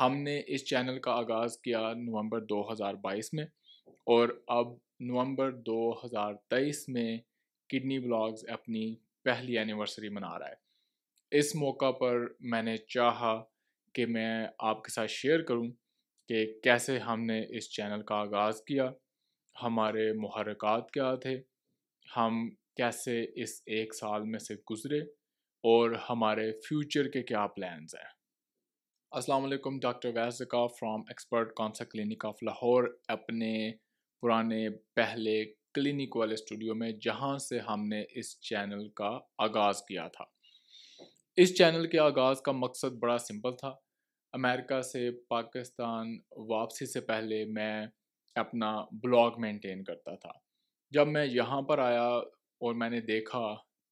हमने इस चैनल का आगाज़ किया नवंबर 2022 में और अब नवंबर 2023 में किडनी ब्लॉग्स अपनी पहली एनिवर्सरी मना रहा है इस मौका पर मैंने चाहा कि मैं आपके साथ शेयर करूं कि कैसे हमने इस चैनल का आगाज़ किया हमारे महरक़ात क्या थे हम कैसे इस एक साल में से गुज़रे और हमारे फ्यूचर के क्या प्लान्स हैं अस्सलाम वालेकुम डॉक्टर वैसिका फ्रॉम एक्सपर्ट कॉन्सा क्लिनिक ऑफ लाहौर अपने पुराने पहले क्लिनिक वाले स्टूडियो में जहां से हमने इस चैनल का आगाज़ किया था इस चैनल के आगाज़ का मकसद बड़ा सिंपल था अमेरिका से पाकिस्तान वापसी से पहले मैं अपना ब्लॉग मेंटेन करता था जब मैं यहाँ पर आया और मैंने देखा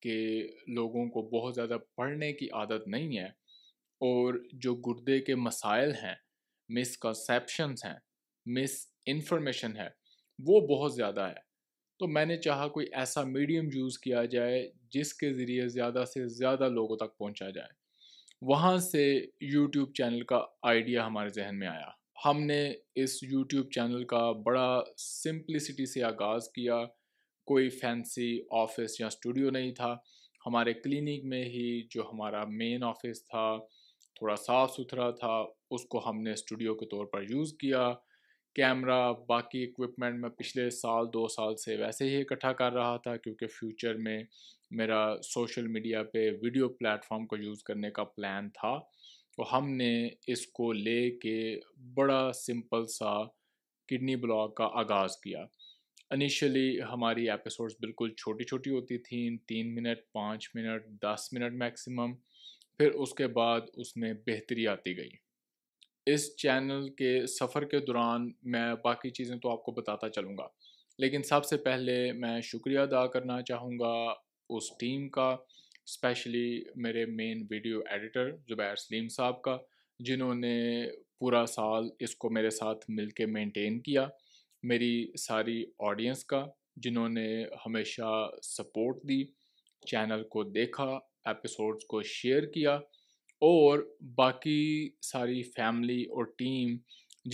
कि लोगों को बहुत ज़्यादा पढ़ने की आदत नहीं है और जो गुर्दे के मसाइल हैं मिसकॉन्सेप्शंस हैं मिस इन्फॉर्मेशन है वो बहुत ज़्यादा है तो मैंने चाहा कोई ऐसा मीडियम यूज़ किया जाए जिसके ज़रिए ज़्यादा से ज़्यादा लोगों तक पहुंचा जाए वहाँ से यूट्यूब चैनल का आइडिया हमारे जहन में आया हमने इस यूट्यूब चैनल का बड़ा सिंप्लिसिटी से आगाज़ किया कोई फैंसी ऑफिस या स्टूडियो नहीं था हमारे क्लिनिक में ही जो हमारा मेन ऑफिस था थोड़ा साफ़ सुथरा था उसको हमने स्टूडियो के तौर पर यूज़ किया कैमरा बाकी इक्विपमेंट मैं पिछले साल दो साल से वैसे ही इकट्ठा कर रहा था क्योंकि फ्यूचर में मेरा सोशल मीडिया पे वीडियो प्लेटफॉर्म को यूज़ करने का प्लान था तो हमने इसको ले के बड़ा सिंपल सा किडनी ब्लॉग का आगाज़ किया इनिशियली हमारी एपिसोड्स बिल्कुल छोटी छोटी होती थी तीन मिनट पाँच मिनट दस मिनट मैक्सिमम फिर उसके बाद उसमें बेहतरी आती गई इस चैनल के सफ़र के दौरान मैं बाकी चीज़ें तो आपको बताता चलूँगा लेकिन सबसे पहले मैं शुक्रिया अदा करना चाहूँगा उस टीम का स्पेशली मेरे main video editor Zubair Saleem साहब का जिन्होंने पूरा साल इसको मेरे साथ मिल के मेनटेन किया मेरी सारी ऑडियंस का जिन्होंने हमेशा सपोर्ट दी चैनल को देखा एपिसोड्स को शेयर किया और बाकी सारी फैमिली और टीम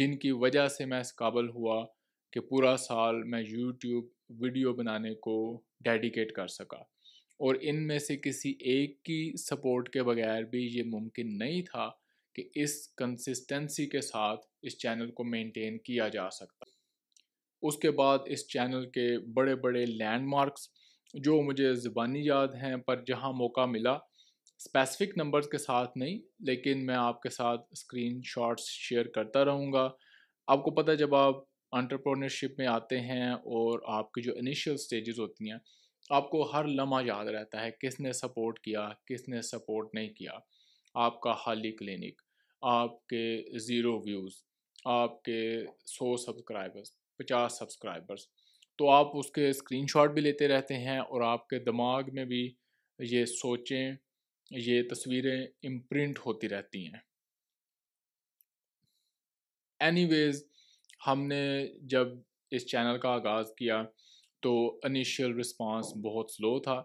जिनकी वजह से मैं इस काबल हुआ कि पूरा साल मैं यूट्यूब वीडियो बनाने को डेडिकेट कर सका और इनमें से किसी एक की सपोर्ट के बगैर भी ये मुमकिन नहीं था कि इस कंसिस्टेंसी के साथ इस चैनल को मेंटेन किया जा सकता उसके बाद इस चैनल के बड़े बड़े लैंडमार्क्स जो मुझे ज़बानी याद हैं पर जहाँ मौका मिला स्पेसिफिक नंबर्स के साथ नहीं लेकिन मैं आपके साथ स्क्रीन शॉट्स शेयर करता रहूँगा आपको पता है जब आप अंटरप्रोनरशिप में आते हैं और आपकी जो इनिशियल स्टेजेस होती हैं आपको हर लम्हा याद रहता है किसने सपोर्ट किया किसने सपोर्ट नहीं किया आपका हाली क्लिनिक आपके ज़ीरो व्यूज़ आपके सौ सब्सक्राइबर्स पचास सब्सक्राइबर्स तो आप उसके स्क्रीनशॉट भी लेते रहते हैं और आपके दिमाग में भी ये सोचें ये तस्वीरें इम्प्रिंट होती रहती हैं एनीवेज हमने जब इस चैनल का आगाज़ किया तो इनिशियल रिस्पांस बहुत स्लो था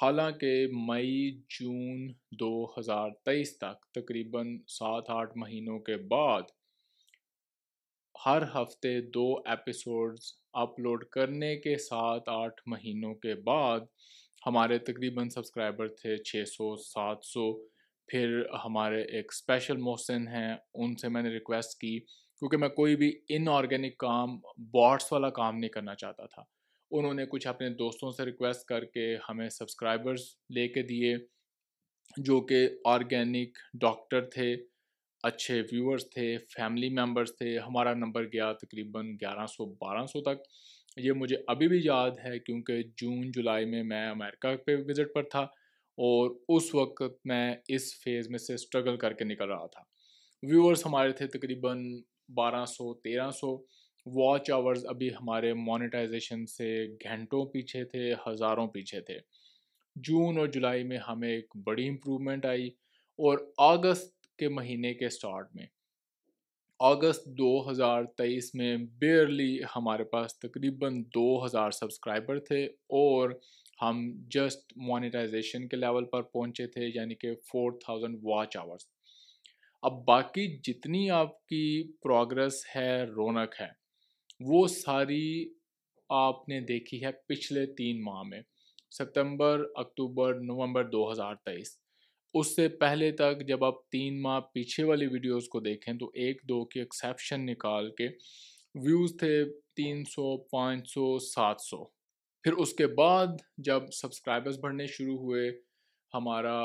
हालांकि मई जून 2023 तक तकरीबन सात आठ महीनों के बाद हर हफ्ते दो एपिसोड्स अपलोड करने के सात आठ महीनों के बाद हमारे तकरीबन सब्सक्राइबर थे 600 700 फिर हमारे एक स्पेशल मोहसिन हैं उनसे मैंने रिक्वेस्ट की क्योंकि मैं कोई भी इनऑर्गेनिक काम बॉट्स वाला काम नहीं करना चाहता था उन्होंने कुछ अपने दोस्तों से रिक्वेस्ट करके हमें सब्सक्राइबर्स लेके दिए जो कि ऑर्गेनिक डॉक्टर थे अच्छे व्यूअर्स थे फैमिली मेम्बर्स थे हमारा नंबर गया तकरीबन 1100 1200 तक ये मुझे अभी भी याद है क्योंकि जून जुलाई में मैं अमेरिका पे विज़िट पर था और उस वक्त मैं इस फेज़ में से स्ट्रगल करके निकल रहा था व्यूअर्स हमारे थे तकरीबन 1200 1300 वॉच आवर्स अभी हमारे मोनेटाइजेशन से घंटों पीछे थे हज़ारों पीछे थे जून और जुलाई में हमें एक बड़ी इम्प्रूवमेंट आई और अगस्त के महीने के स्टार्ट में अगस्त 2023 में बेरली हमारे पास तकरीबन 2000 सब्सक्राइबर थे और हम जस्ट मोनेटाइजेशन के लेवल पर पहुंचे थे यानी कि 4000 वॉच आवर्स अब बाकी जितनी आपकी प्रोग्रेस है रौनक है वो सारी आपने देखी है पिछले तीन माह में सितंबर अक्टूबर नवंबर उससे पहले तक जब आप तीन माह पीछे वाली वीडियोस को देखें तो एक दो के एक्सेप्शन निकाल के व्यूज़ थे तीन सौ पाँच सौ सात सौ फिर उसके बाद जब सब्सक्राइबर्स बढ़ने शुरू हुए हमारा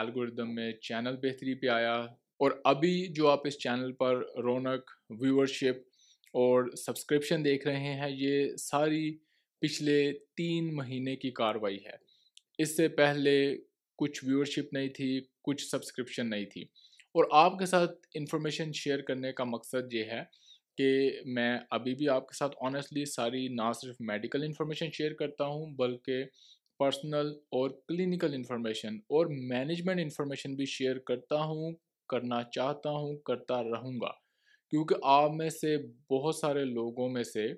एल्गोरिदम में चैनल बेहतरी पे आया और अभी जो आप इस चैनल पर रौनक व्यूअरशिप और सब्सक्रिप्शन देख रहे हैं ये सारी पिछले तीन महीने की कार्रवाई है इससे पहले कुछ व्यूअरशिप नहीं थी कुछ सब्सक्रिप्शन नहीं थी और आपके साथ इंफॉर्मेशन शेयर करने का मकसद ये है कि मैं अभी भी आपके साथ ऑनेस्टली सारी ना सिर्फ मेडिकल इन्फॉर्मेशन शेयर करता हूँ बल्कि पर्सनल और क्लिनिकल इन्फॉर्मेशन और मैनेजमेंट इन्फॉर्मेशन भी शेयर करता हूँ करना चाहता हूँ करता रहूँगा क्योंकि आप में से बहुत सारे लोगों में से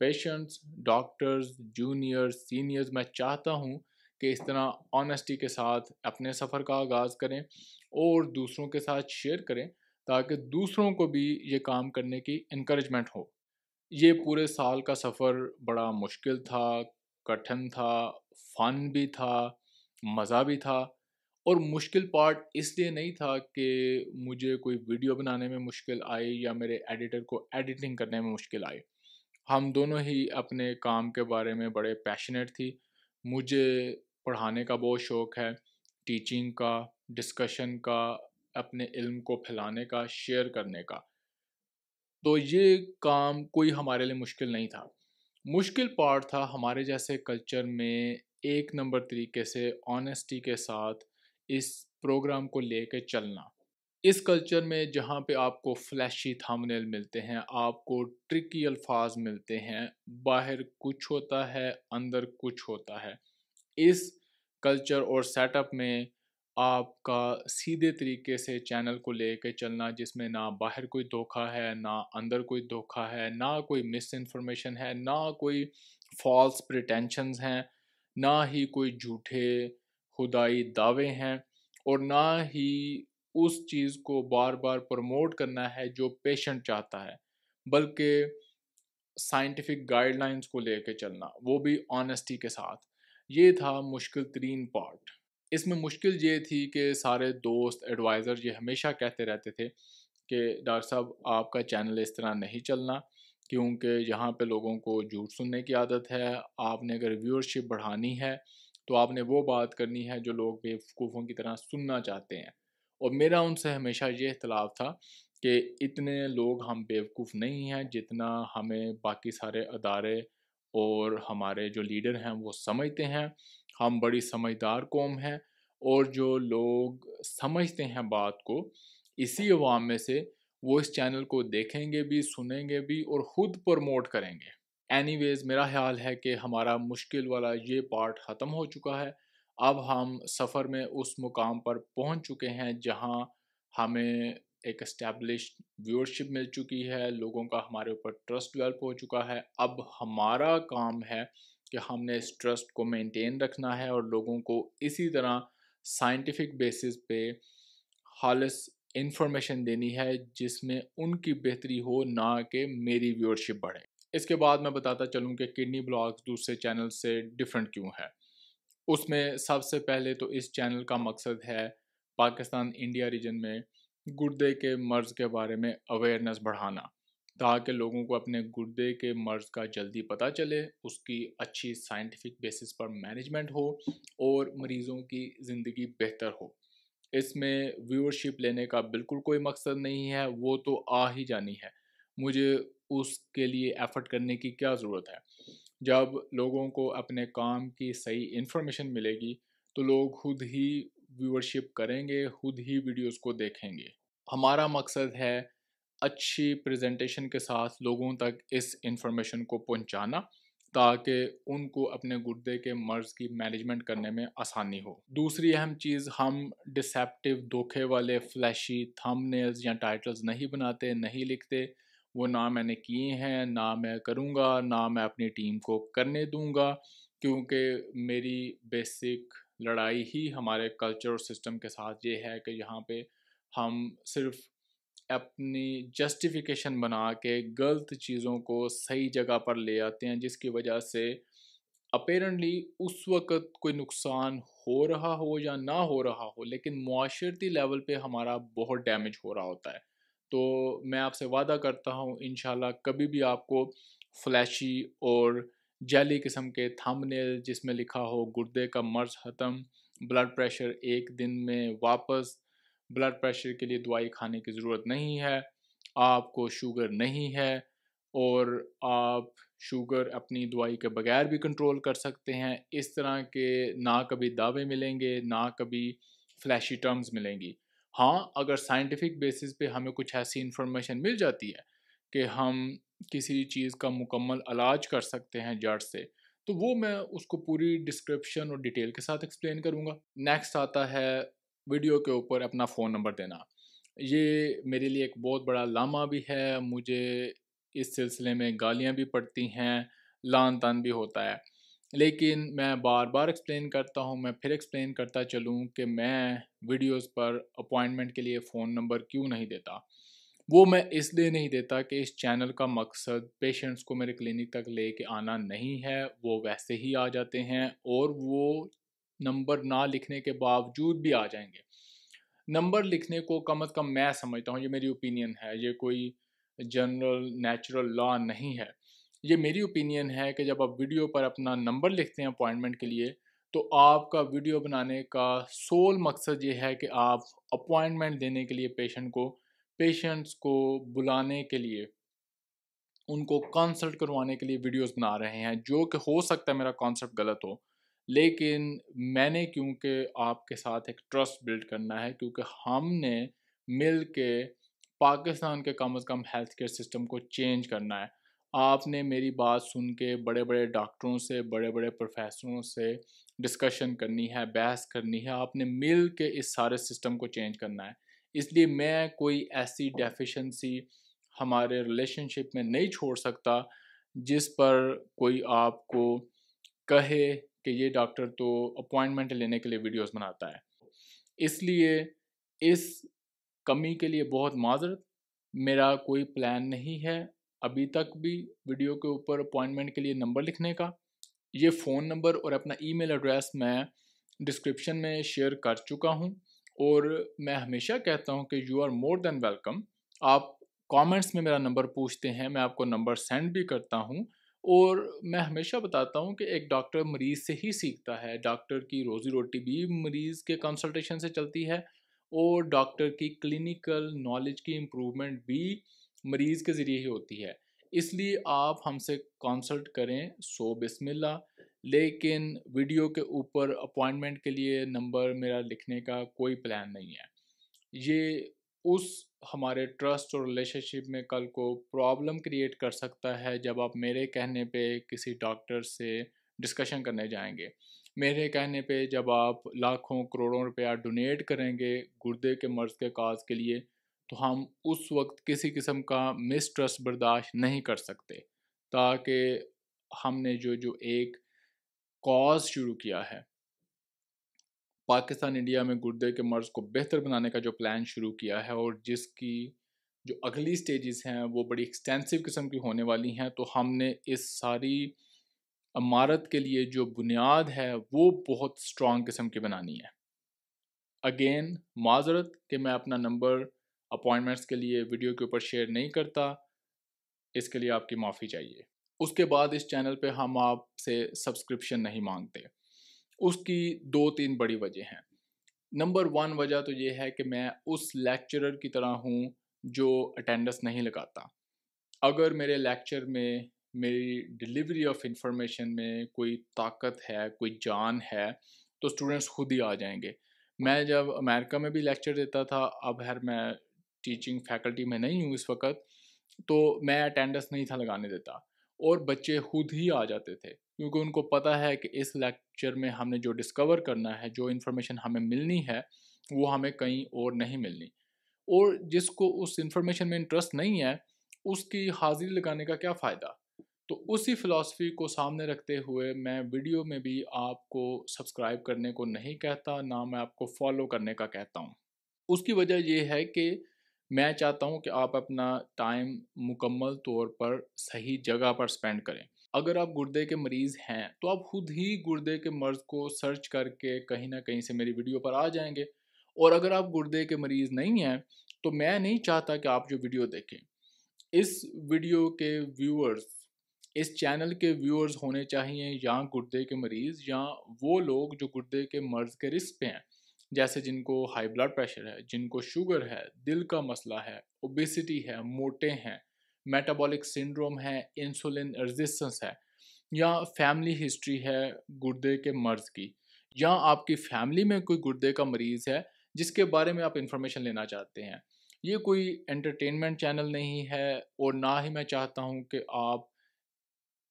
पेशेंट्स डॉक्टर्स जूनियर्स सीनियर्स मैं चाहता हूँ कि इस तरह ऑनेस्टी के साथ अपने सफ़र का आगाज़ करें और दूसरों के साथ शेयर करें ताकि दूसरों को भी ये काम करने की इनक्रेजमेंट हो ये पूरे साल का सफ़र बड़ा मुश्किल था कठिन था फन भी था मज़ा भी था और मुश्किल पार्ट इसलिए नहीं था कि मुझे कोई वीडियो बनाने में मुश्किल आई या मेरे एडिटर को एडिटिंग करने में मुश्किल आई हम दोनों ही अपने काम के बारे में बड़े पैशनेट थी मुझे पढ़ाने का बहुत शौक़ है टीचिंग का डिस्कशन का अपने इल्म को फैलाने का शेयर करने का तो ये काम कोई हमारे लिए मुश्किल नहीं था मुश्किल पार्ट था हमारे जैसे कल्चर में एक नंबर तरीके से ऑनेस्टी के साथ इस प्रोग्राम को ले कर चलना इस कल्चर में जहाँ पे आपको फ्लैशी थंबनेल मिलते हैं आपको ट्रिकी अल्फाज मिलते हैं बाहर कुछ होता है अंदर कुछ होता है इस कल्चर और सेटअप में आपका सीधे तरीके से चैनल को ले कर चलना जिसमें ना बाहर कोई धोखा है ना अंदर कोई धोखा है ना कोई मिस इन्फॉर्मेशन है ना कोई फॉल्स प्रिटेंशंस हैं ना ही कोई झूठे खुदाई दावे हैं और ना ही उस चीज़ को बार बार प्रमोट करना है जो पेशेंट चाहता है बल्कि साइंटिफिक गाइडलाइंस को कर चलना वो भी ऑनेस्टी के साथ ये था मुश्किल तरीन पार्ट इसमें मुश्किल ये थी कि सारे दोस्त एडवाइज़र ये हमेशा कहते रहते थे कि डॉक्टर साहब आपका चैनल इस तरह नहीं चलना क्योंकि यहाँ पे लोगों को झूठ सुनने की आदत है आपने अगर व्यूअरशिप बढ़ानी है तो आपने वो बात करनी है जो लोग बेवकूफ़ों की तरह सुनना चाहते हैं और मेरा उनसे हमेशा ये इख्तलाफ था कि इतने लोग हम बेवकूफ़ नहीं हैं जितना हमें बाकी सारे अदारे और हमारे जो लीडर हैं वो समझते हैं हम बड़ी समझदार कौम हैं और जो लोग समझते हैं बात को इसी अवाम में से वो इस चैनल को देखेंगे भी सुनेंगे भी और ख़ुद प्रमोट करेंगे एनी मेरा ख्याल है कि हमारा मुश्किल वाला ये पार्ट ख़त्म हो चुका है अब हम सफ़र में उस मुकाम पर पहुंच चुके हैं जहां हमें एक इस्टेब्लिश व्यूअरशिप मिल चुकी है लोगों का हमारे ऊपर ट्रस्ट डेवलप हो चुका है अब हमारा काम है कि हमने इस ट्रस्ट को मेंटेन रखना है और लोगों को इसी तरह साइंटिफिक बेसिस पे खालस इंफॉर्मेशन देनी है जिसमें उनकी बेहतरी हो ना कि मेरी व्यूअरशिप बढ़े इसके बाद मैं बताता चलूँ कि किडनी ब्लॉग्स दूसरे चैनल से डिफरेंट क्यों है उसमें सबसे पहले तो इस चैनल का मकसद है पाकिस्तान इंडिया रीजन में गुर्दे के मर्ज़ के बारे में अवेयरनेस बढ़ाना ताकि लोगों को अपने गुर्दे के मर्ज़ का जल्दी पता चले उसकी अच्छी साइंटिफिक बेसिस पर मैनेजमेंट हो और मरीज़ों की ज़िंदगी बेहतर हो इसमें व्यूअरशिप लेने का बिल्कुल कोई मकसद नहीं है वो तो आ ही जानी है मुझे उसके लिए एफ़र्ट करने की क्या ज़रूरत है जब लोगों को अपने काम की सही इन्फॉर्मेशन मिलेगी तो लोग खुद ही व्यूअरशिप करेंगे खुद ही वीडियोस को देखेंगे हमारा मकसद है अच्छी प्रेजेंटेशन के साथ लोगों तक इस इंफॉर्मेशन को पहुंचाना ताकि उनको अपने गुर्दे के मर्ज की मैनेजमेंट करने में आसानी हो दूसरी अहम चीज़ हम डिसेप्टिव धोखे वाले फ्लैशी थंबनेल्स या टाइटल्स नहीं बनाते नहीं लिखते वो ना मैंने किए हैं ना मैं करूँगा ना मैं अपनी टीम को करने दूँगा क्योंकि मेरी बेसिक लड़ाई ही हमारे कल्चर और सिस्टम के साथ ये है कि यहाँ पे हम सिर्फ अपनी जस्टिफिकेशन बना के गलत चीज़ों को सही जगह पर ले आते हैं जिसकी वजह से अपेरेंटली उस वक़्त कोई नुकसान हो रहा हो या ना हो रहा हो लेकिन माशरती लेवल पे हमारा बहुत डैमेज हो रहा होता है तो मैं आपसे वादा करता हूँ इन कभी भी आपको फ्लैशी और जाली किस्म के थामनेल जिसमें लिखा हो गुर्दे का मर्ज ख़त्म ब्लड प्रेशर एक दिन में वापस ब्लड प्रेशर के लिए दवाई खाने की ज़रूरत नहीं है आपको शुगर नहीं है और आप शुगर अपनी दवाई के बगैर भी कंट्रोल कर सकते हैं इस तरह के ना कभी दावे मिलेंगे ना कभी फ्लैशी टर्म्स मिलेंगी हाँ अगर साइंटिफिक बेसिस पे हमें कुछ ऐसी इन्फॉर्मेशन मिल जाती है कि हम किसी चीज़ का मुकम्मल इलाज कर सकते हैं जड़ से तो वो मैं उसको पूरी डिस्क्रिप्शन और डिटेल के साथ एक्सप्लेन करूँगा नेक्स्ट आता है वीडियो के ऊपर अपना फ़ोन नंबर देना ये मेरे लिए एक बहुत बड़ा लामा भी है मुझे इस सिलसिले में गालियाँ भी पड़ती हैं लान तान भी होता है लेकिन मैं बार बार एक्सप्लेन करता हूँ मैं फिर एक्सप्लेन करता चलूँ कि मैं वीडियोस पर अपॉइंटमेंट के लिए फ़ोन नंबर क्यों नहीं देता वो मैं इसलिए नहीं देता कि इस चैनल का मकसद पेशेंट्स को मेरे क्लिनिक तक ले के आना नहीं है वो वैसे ही आ जाते हैं और वो नंबर ना लिखने के बावजूद भी आ जाएंगे नंबर लिखने को कम अज़ कम मैं समझता हूँ ये मेरी ओपिनियन है ये कोई जनरल नेचुरल लॉ नहीं है ये मेरी ओपिनियन है कि जब आप वीडियो पर अपना नंबर लिखते हैं अपॉइंटमेंट के लिए तो आपका वीडियो बनाने का सोल मकसद ये है कि आप अपॉइंटमेंट देने के लिए पेशेंट को पेशेंट्स को बुलाने के लिए उनको कंसल्ट करवाने के लिए वीडियोस बना रहे हैं जो कि हो सकता है मेरा कॉन्सेप्ट गलत हो लेकिन मैंने क्योंकि आपके साथ एक ट्रस्ट बिल्ड करना है क्योंकि हमने मिल के पाकिस्तान के कम अज़ कम हेल्थ केयर सिस्टम को चेंज करना है आपने मेरी बात सुन के बड़े बड़े डॉक्टरों से बड़े बड़े प्रोफेसरों से डिस्कशन करनी है बहस करनी है आपने मिल के इस सारे सिस्टम को चेंज करना है इसलिए मैं कोई ऐसी डेफिशिएंसी हमारे रिलेशनशिप में नहीं छोड़ सकता जिस पर कोई आपको कहे कि ये डॉक्टर तो अपॉइंटमेंट लेने के लिए वीडियोस बनाता है इसलिए इस कमी के लिए बहुत माजरत मेरा कोई प्लान नहीं है अभी तक भी वीडियो के ऊपर अपॉइंटमेंट के लिए नंबर लिखने का ये फ़ोन नंबर और अपना ईमेल एड्रेस मैं डिस्क्रिप्शन में शेयर कर चुका हूँ और मैं हमेशा कहता हूँ कि you are more than welcome आप कमेंट्स में मेरा नंबर पूछते हैं मैं आपको नंबर सेंड भी करता हूँ और मैं हमेशा बताता हूँ कि एक डॉक्टर मरीज़ से ही सीखता है डॉक्टर की रोज़ी रोटी भी मरीज़ के कंसल्टेशन से चलती है और डॉक्टर की क्लिनिकल नॉलेज की इम्प्रूवमेंट भी मरीज़ के ज़रिए ही होती है इसलिए आप हमसे कंसल्ट करें सो बिस्मिल्लाह लेकिन वीडियो के ऊपर अपॉइंटमेंट के लिए नंबर मेरा लिखने का कोई प्लान नहीं है ये उस हमारे ट्रस्ट और रिलेशनशिप में कल को प्रॉब्लम क्रिएट कर सकता है जब आप मेरे कहने पे किसी डॉक्टर से डिस्कशन करने जाएंगे मेरे कहने पे जब आप लाखों करोड़ों रुपया डोनेट करेंगे गुर्दे के मर्ज के काज के लिए तो हम उस वक्त किसी किस्म का मिसट्रस्ट बर्दाश्त नहीं कर सकते ताकि हमने जो जो एक कॉज शुरू किया है पाकिस्तान इंडिया में गुर्दे के मर्ज को बेहतर बनाने का जो प्लान शुरू किया है और जिसकी जो अगली स्टेजेस हैं वो बड़ी एक्सटेंसिव किस्म की होने वाली हैं तो हमने इस सारी इमारत के लिए जो बुनियाद है वो बहुत स्ट्रॉन्ग किस्म की बनानी है अगेन माजरत कि मैं अपना नंबर अपॉइंटमेंट्स के लिए वीडियो के ऊपर शेयर नहीं करता इसके लिए आपकी माफ़ी चाहिए उसके बाद इस चैनल पे हम आपसे सब्सक्रिप्शन नहीं मांगते उसकी दो तीन बड़ी वजह हैं नंबर वन वजह तो ये है कि मैं उस लेक्चरर की तरह हूँ जो अटेंडेंस नहीं लगाता अगर मेरे लेक्चर में मेरी डिलीवरी ऑफ इंफॉर्मेशन में कोई ताकत है कोई जान है तो स्टूडेंट्स खुद ही आ जाएंगे मैं जब अमेरिका में भी लेक्चर देता था अब हर मैं टीचिंग फैकल्टी में नहीं हूँ इस वक्त तो मैं अटेंडेंस नहीं था लगाने देता और बच्चे खुद ही आ जाते थे क्योंकि उनको पता है कि इस लेक्चर में हमने जो डिस्कवर करना है जो इन्फॉर्मेशन हमें मिलनी है वो हमें कहीं और नहीं मिलनी और जिसको उस इन्फॉर्मेशन में इंटरेस्ट नहीं है उसकी हाजिरी लगाने का क्या फ़ायदा तो उसी फिलॉसफी को सामने रखते हुए मैं वीडियो में भी आपको सब्सक्राइब करने को नहीं कहता ना मैं आपको फॉलो करने का कहता हूँ उसकी वजह यह है कि मैं चाहता हूँ कि आप अपना टाइम मुकम्मल तौर पर सही जगह पर स्पेंड करें अगर आप गुर्दे के मरीज़ हैं तो आप खुद ही गुर्दे के मर्ज़ को सर्च करके कहीं ना कहीं से मेरी वीडियो पर आ जाएंगे और अगर आप गुर्दे के मरीज़ नहीं हैं तो मैं नहीं चाहता कि आप जो वीडियो देखें इस वीडियो के व्यूअर्स इस चैनल के व्यूअर्स होने चाहिए या गुर्दे के मरीज़ या वो लोग जो गुर्दे के मर्ज़ के रिस्क पे हैं जैसे जिनको हाई ब्लड प्रेशर है जिनको शुगर है दिल का मसला है ओबेसिटी है मोटे हैं मेटाबॉलिक सिंड्रोम है इंसुलिन रेजिस्टेंस है या फैमिली हिस्ट्री है गुर्दे के मर्ज की या आपकी फैमिली में कोई गुर्दे का मरीज़ है जिसके बारे में आप इंफॉर्मेशन लेना चाहते हैं ये कोई एंटरटेनमेंट चैनल नहीं है और ना ही मैं चाहता हूँ कि आप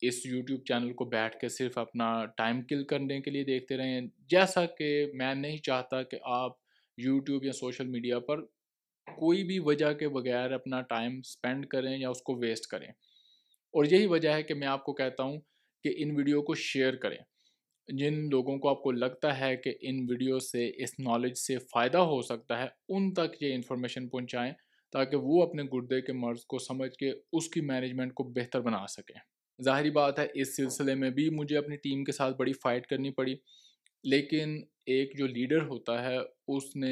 इस यूट्यूब चैनल को बैठ के सिर्फ अपना टाइम किल करने के लिए देखते रहें जैसा कि मैं नहीं चाहता कि आप यूट्यूब या सोशल मीडिया पर कोई भी वजह के बगैर अपना टाइम स्पेंड करें या उसको वेस्ट करें और यही वजह है कि मैं आपको कहता हूँ कि इन वीडियो को शेयर करें जिन लोगों को आपको लगता है कि इन वीडियो से इस नॉलेज से फ़ायदा हो सकता है उन तक ये इन्फॉर्मेशन पहुँचाएँ ताकि वो अपने गुर्दे के मर्ज़ को समझ के उसकी मैनेजमेंट को बेहतर बना सकें ज़ाहरी बात है इस सिलसिले में भी मुझे अपनी टीम के साथ बड़ी फ़ाइट करनी पड़ी लेकिन एक जो लीडर होता है उसने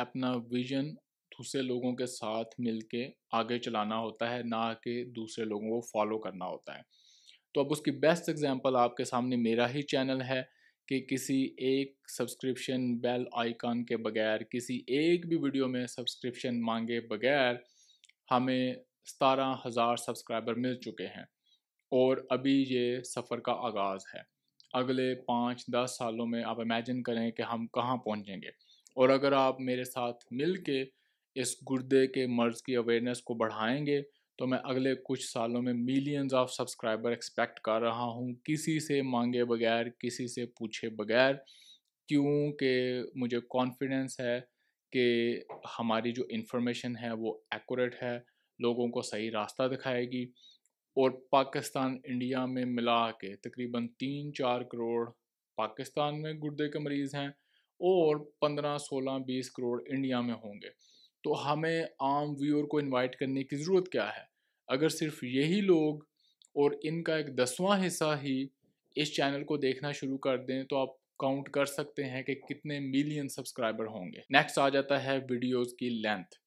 अपना विजन दूसरे लोगों के साथ मिल के आगे चलाना होता है ना कि दूसरे लोगों को फॉलो करना होता है तो अब उसकी बेस्ट एग्जांपल आपके सामने मेरा ही चैनल है कि किसी एक सब्सक्रिप्शन बेल आइकन के बगैर किसी एक भी वीडियो में सब्सक्रिप्शन मांगे बगैर हमें सतारह हज़ार सब्सक्राइबर मिल चुके हैं और अभी ये सफ़र का आगाज़ है अगले पाँच दस सालों में आप इमेजिन करें कि हम कहाँ पहुँचेंगे और अगर आप मेरे साथ मिल के इस गुर्दे के मर्ज़ की अवेयरनेस को बढ़ाएंगे तो मैं अगले कुछ सालों में मिलियंस ऑफ सब्सक्राइबर एक्सपेक्ट कर रहा हूँ किसी से मांगे बगैर किसी से पूछे बगैर क्योंकि मुझे कॉन्फिडेंस है कि हमारी जो इन्फॉर्मेशन है वो एक्यूरेट है लोगों को सही रास्ता दिखाएगी और पाकिस्तान इंडिया में मिला के तकरीबन तीन चार करोड़ पाकिस्तान में गुर्दे के मरीज़ हैं और पंद्रह सोलह बीस करोड़ इंडिया में होंगे तो हमें आम व्यूअर को इनवाइट करने की ज़रूरत क्या है अगर सिर्फ यही लोग और इनका एक दसवां हिस्सा ही इस चैनल को देखना शुरू कर दें तो आप काउंट कर सकते हैं कि कितने मिलियन सब्सक्राइबर होंगे नेक्स्ट आ जाता है वीडियोज़ की लेंथ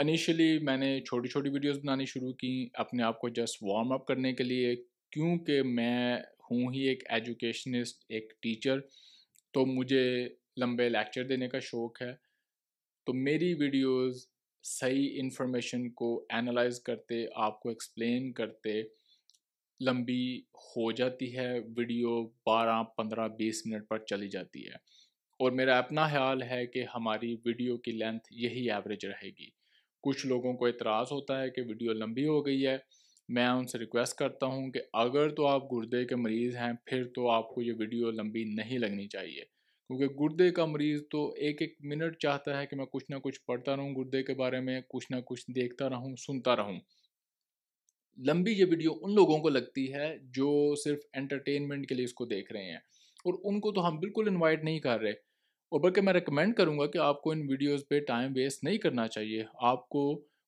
इनिशियली मैंने छोटी छोटी वीडियोस बनानी शुरू की अपने आप को जस्ट वार्म अप करने के लिए क्योंकि मैं हूँ ही एक एजुकेशनिस्ट एक टीचर तो मुझे लंबे लेक्चर देने का शौक़ है तो मेरी वीडियोस सही इन्फॉर्मेशन को एनालाइज करते आपको एक्सप्लेन करते लंबी हो जाती है वीडियो 12, 15, 20 मिनट पर चली जाती है और मेरा अपना ख्याल है कि हमारी वीडियो की लेंथ यही एवरेज रहेगी कुछ लोगों को एतराज़ होता है कि वीडियो लंबी हो गई है मैं उनसे रिक्वेस्ट करता हूँ कि अगर तो आप गुर्दे के मरीज़ हैं फिर तो आपको ये वीडियो लंबी नहीं लगनी चाहिए क्योंकि गुर्दे का मरीज़ तो एक एक मिनट चाहता है कि मैं कुछ ना कुछ पढ़ता रहूँ गुर्दे के बारे में कुछ ना कुछ देखता रहूँ सुनता रहूँ लंबी ये वीडियो उन लोगों को लगती है जो सिर्फ एंटरटेनमेंट के लिए इसको देख रहे हैं और उनको तो हम बिल्कुल इन्वाइट नहीं कर रहे और बल्कि मैं रिकमेंड करूँगा कि आपको इन वीडियोज़ पे टाइम वेस्ट नहीं करना चाहिए आपको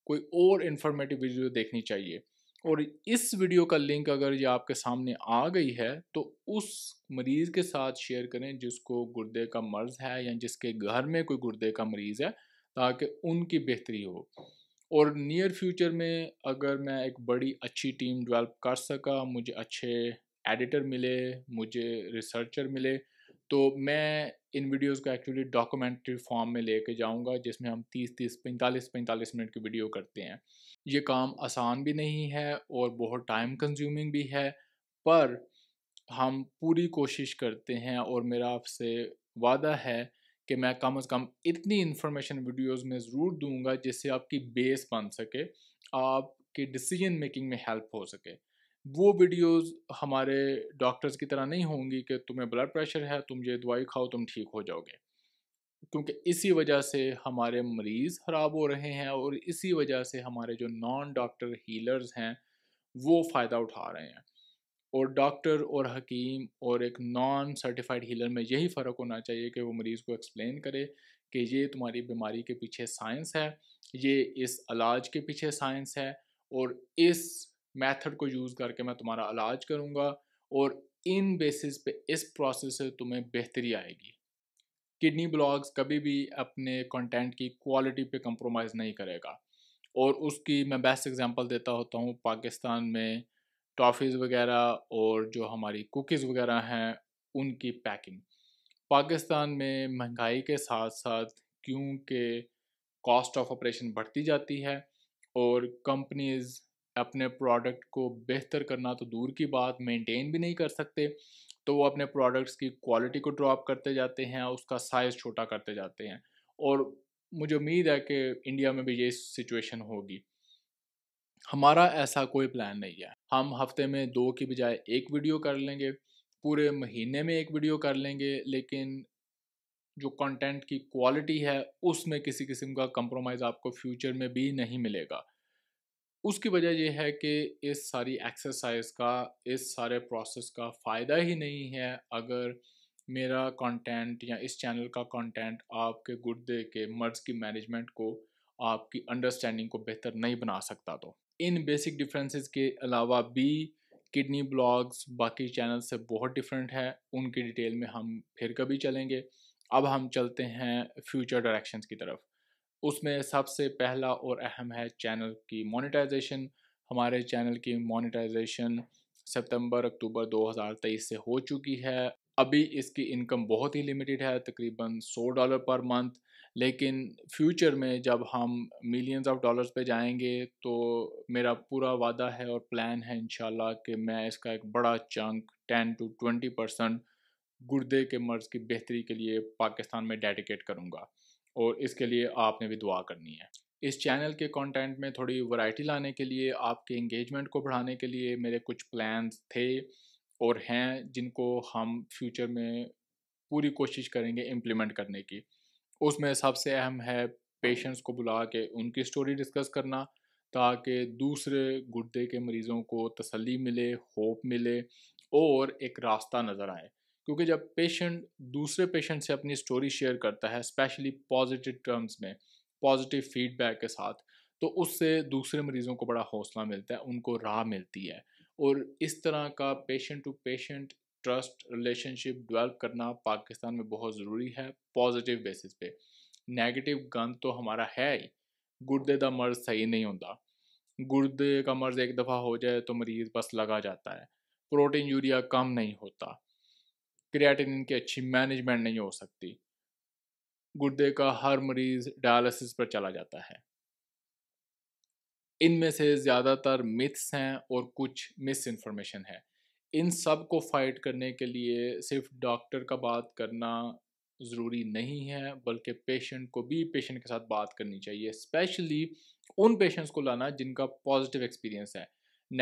कोई और इन्फॉर्मेटिव वीडियो देखनी चाहिए और इस वीडियो का लिंक अगर ये आपके सामने आ गई है तो उस मरीज़ के साथ शेयर करें जिसको गुर्दे का मर्ज़ है या जिसके घर में कोई गुर्दे का मरीज़ है ताकि उनकी बेहतरी हो और नियर फ्यूचर में अगर मैं एक बड़ी अच्छी टीम डेवलप कर सका मुझे अच्छे एडिटर मिले मुझे रिसर्चर मिले तो मैं इन वीडियोस को एक्चुअली डॉक्यूमेंट्री फॉर्म में लेके जाऊंगा जिसमें हम 30 30 45 45 मिनट की वीडियो करते हैं ये काम आसान भी नहीं है और बहुत टाइम कंज्यूमिंग भी है पर हम पूरी कोशिश करते हैं और मेरा आपसे वादा है कि मैं कम अज़ कम इतनी इन्फॉर्मेशन वीडियोस में ज़रूर दूंगा जिससे आपकी बेस बन सके आपकी डिसीजन मेकिंग में हेल्प हो सके वो वीडियोस हमारे डॉक्टर्स की तरह नहीं होंगी कि तुम्हें ब्लड प्रेशर है तुम ये दवाई खाओ तुम ठीक हो जाओगे क्योंकि इसी वजह से हमारे मरीज़ ख़राब हो रहे हैं और इसी वजह से हमारे जो नॉन डॉक्टर हीलर्स हैं वो फ़ायदा उठा रहे हैं और डॉक्टर और हकीम और एक नॉन सर्टिफाइड हीलर में यही फ़र्क होना चाहिए कि वो मरीज़ को एक्सप्लेन करे कि ये तुम्हारी बीमारी के पीछे साइंस है ये इस इलाज के पीछे साइंस है और इस मेथड को यूज़ करके मैं तुम्हारा इलाज करूँगा और इन बेसिस पे इस प्रोसेस से तुम्हें बेहतरी आएगी किडनी ब्लॉग्स कभी भी अपने कंटेंट की क्वालिटी पे कंप्रोमाइज़ नहीं करेगा और उसकी मैं बेस्ट एग्जांपल देता होता हूँ पाकिस्तान में टॉफ़ीज़ वगैरह और जो हमारी कुकीज़ वगैरह हैं उनकी पैकिंग पाकिस्तान में महंगाई के साथ साथ क्योंकि कॉस्ट ऑफ ऑपरेशन बढ़ती जाती है और कंपनीज़ अपने प्रोडक्ट को बेहतर करना तो दूर की बात मेंटेन भी नहीं कर सकते तो वो अपने प्रोडक्ट्स की क्वालिटी को ड्रॉप करते जाते हैं उसका साइज़ छोटा करते जाते हैं और मुझे उम्मीद है कि इंडिया में भी ये सिचुएशन होगी हमारा ऐसा कोई प्लान नहीं है हम हफ्ते में दो की बजाय एक वीडियो कर लेंगे पूरे महीने में एक वीडियो कर लेंगे लेकिन जो कंटेंट की क्वालिटी है उसमें किसी किस्म का कंप्रोमाइज़ आपको फ्यूचर में भी नहीं मिलेगा उसकी वजह यह है कि इस सारी एक्सरसाइज का इस सारे प्रोसेस का फ़ायदा ही नहीं है अगर मेरा कंटेंट या इस चैनल का कंटेंट आपके गुर्दे के मर्ज की मैनेजमेंट को आपकी अंडरस्टैंडिंग को बेहतर नहीं बना सकता तो इन बेसिक डिफरेंसेस के अलावा भी किडनी ब्लॉग्स बाकी चैनल से बहुत डिफरेंट है उनकी डिटेल में हम फिर कभी चलेंगे अब हम चलते हैं फ्यूचर डायरेक्शंस की तरफ उसमें सबसे पहला और अहम है चैनल की मोनेटाइजेशन हमारे चैनल की मोनेटाइजेशन सितंबर अक्टूबर 2023 से हो चुकी है अभी इसकी इनकम बहुत ही लिमिटेड है तकरीबन 100 डॉलर पर मंथ लेकिन फ्यूचर में जब हम मिलियंस ऑफ डॉलर्स पे जाएंगे तो मेरा पूरा वादा है और प्लान है इनशाला कि मैं इसका एक बड़ा चंक 10 टू 20 परसेंट गुर्दे के मर्ज़ की बेहतरी के लिए पाकिस्तान में डेडिकेट करूँगा और इसके लिए आपने भी दुआ करनी है इस चैनल के कंटेंट में थोड़ी वैरायटी लाने के लिए आपके इंगेजमेंट को बढ़ाने के लिए मेरे कुछ प्लान्स थे और हैं जिनको हम फ्यूचर में पूरी कोशिश करेंगे इम्प्लीमेंट करने की उसमें सबसे अहम है पेशेंट्स को बुला के उनकी स्टोरी डिस्कस करना ताकि दूसरे गुर्दे के मरीज़ों को तसल्ली मिले होप मिले और एक रास्ता नज़र आए क्योंकि जब पेशेंट दूसरे पेशेंट से अपनी स्टोरी शेयर करता है स्पेशली पॉजिटिव टर्म्स में पॉजिटिव फीडबैक के साथ तो उससे दूसरे मरीज़ों को बड़ा हौसला मिलता है उनको राह मिलती है और इस तरह का patient to patient trust relationship develop करना पाकिस्तान में बहुत ज़रूरी है पॉजिटिव बेसिस पे नेगेटिव गंद तो हमारा है ही गुर्दे का मर्ज सही नहीं होता गुर्दे का मर्ज एक दफ़ा हो जाए तो मरीज़ बस लगा जाता है प्रोटीन यूरिया कम नहीं होता क्रिएटिनिन की अच्छी मैनेजमेंट नहीं हो सकती गुर्दे का हर मरीज डायलिसिस पर चला जाता है इनमें से ज़्यादातर मिथ्स हैं और कुछ मिस इन्फॉर्मेशन है इन सब को फाइट करने के लिए सिर्फ डॉक्टर का बात करना ज़रूरी नहीं है बल्कि पेशेंट को भी पेशेंट के साथ बात करनी चाहिए स्पेशली उन पेशेंट्स को लाना जिनका पॉजिटिव एक्सपीरियंस है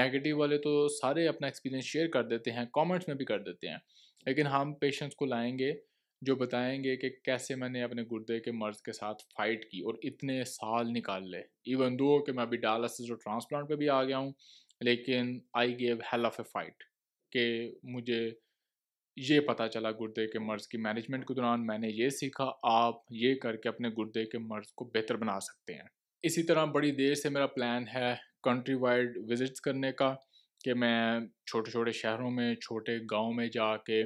नेगेटिव वाले तो सारे अपना एक्सपीरियंस शेयर कर देते हैं कमेंट्स में भी कर देते हैं लेकिन हम पेशेंट्स को लाएंगे जो बताएंगे कि कैसे मैंने अपने गुर्दे के मर्ज के साथ फाइट की और इतने साल निकाल ले इवन दो कि मैं अभी डायलिसिस और ट्रांसप्लांट पे भी आ गया हूँ लेकिन I gave hell of a fight कि मुझे ये पता चला गुर्दे के मर्ज़ की मैनेजमेंट के दौरान मैंने ये सीखा आप ये करके अपने गुर्दे के मर्ज़ को बेहतर बना सकते हैं इसी तरह बड़ी देर से मेरा प्लान है कंट्री वाइड विज़िट्स करने का कि मैं छोटे छोटे शहरों में छोटे गांव में जा के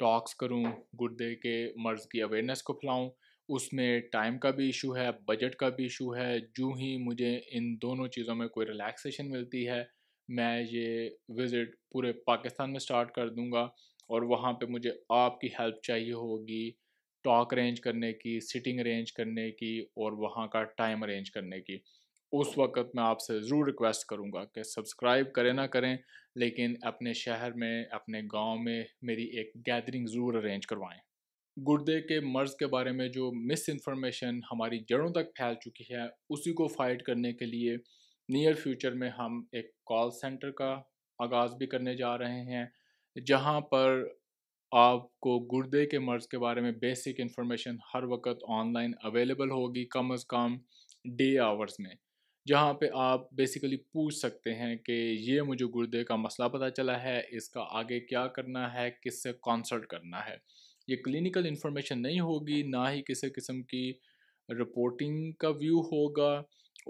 टॉक्स करूं गुर्दे के मर्ज़ की अवेयरनेस को फैलाऊं उसमें टाइम का भी इशू है बजट का भी इशू है जूँ ही मुझे इन दोनों चीज़ों में कोई रिलैक्सेशन मिलती है मैं ये विज़िट पूरे पाकिस्तान में स्टार्ट कर दूंगा और वहाँ पे मुझे आपकी हेल्प चाहिए होगी टॉक अरेंज करने की सिटिंग अरेंज करने की और वहाँ का टाइम अरेंज करने की उस वक्त मैं आपसे ज़रूर रिक्वेस्ट करूँगा कि सब्सक्राइब करें ना करें लेकिन अपने शहर में अपने गांव में मेरी एक गैदरिंग ज़रूर अरेंज करवाएं गुर्दे के मर्ज़ के बारे में जो मिस इन्फॉर्मेशन हमारी जड़ों तक फैल चुकी है उसी को फाइट करने के लिए नियर फ्यूचर में हम एक कॉल सेंटर का आगाज़ भी करने जा रहे हैं जहाँ पर आपको गुर्दे के मर्ज़ के बारे में बेसिक इन्फॉर्मेशन हर वक्त ऑनलाइन अवेलेबल होगी कम अज़ कम डे आवर्स में जहाँ पे आप बेसिकली पूछ सकते हैं कि ये मुझे गुर्दे का मसला पता चला है इसका आगे क्या करना है किससे कंसल्ट करना है ये क्लिनिकल इन्फॉर्मेशन नहीं होगी ना ही किसी किस्म की रिपोर्टिंग का व्यू होगा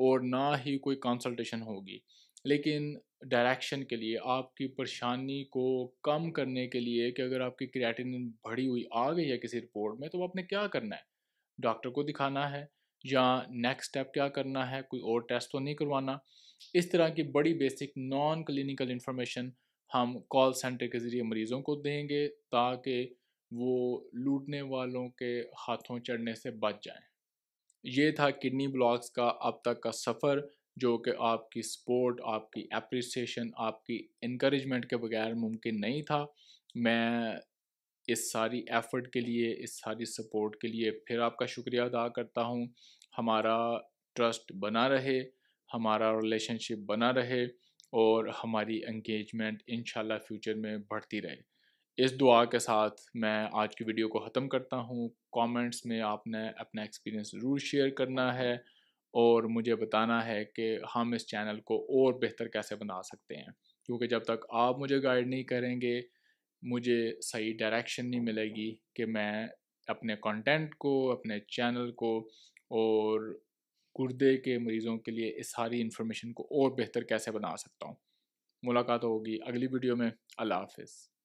और ना ही कोई कंसल्टेशन होगी लेकिन डायरेक्शन के लिए आपकी परेशानी को कम करने के लिए कि अगर आपकी क्रिएटिनिन बढ़ी हुई आ गई है किसी रिपोर्ट में तो आपने क्या करना है डॉक्टर को दिखाना है या नेक्स्ट स्टेप क्या करना है कोई और टेस्ट तो नहीं करवाना इस तरह की बड़ी बेसिक नॉन क्लिनिकल इंफॉर्मेशन हम कॉल सेंटर के ज़रिए मरीज़ों को देंगे ताकि वो लूटने वालों के हाथों चढ़ने से बच जाएं। ये था किडनी ब्लॉक्स का अब तक का सफ़र जो कि आपकी सपोर्ट आपकी अप्रिसशन आपकी इनक्रेजमेंट के बगैर मुमकिन नहीं था मैं इस सारी एफ़र्ट के लिए इस सारी सपोर्ट के लिए फिर आपका शुक्रिया अदा करता हूँ हमारा ट्रस्ट बना रहे हमारा रिलेशनशिप बना रहे और हमारी इंगेजमेंट इन फ्यूचर में बढ़ती रहे इस दुआ के साथ मैं आज की वीडियो को ख़त्म करता हूँ कमेंट्स में आपने अपना एक्सपीरियंस ज़रूर शेयर करना है और मुझे बताना है कि हम इस चैनल को और बेहतर कैसे बना सकते हैं क्योंकि जब तक आप मुझे गाइड नहीं करेंगे मुझे सही डायरेक्शन नहीं मिलेगी कि मैं अपने कंटेंट को अपने चैनल को और गुर्दे के मरीज़ों के लिए इस सारी इन्फॉर्मेशन को और बेहतर कैसे बना सकता हूँ मुलाकात होगी अगली वीडियो में अल्लाह हाफिज़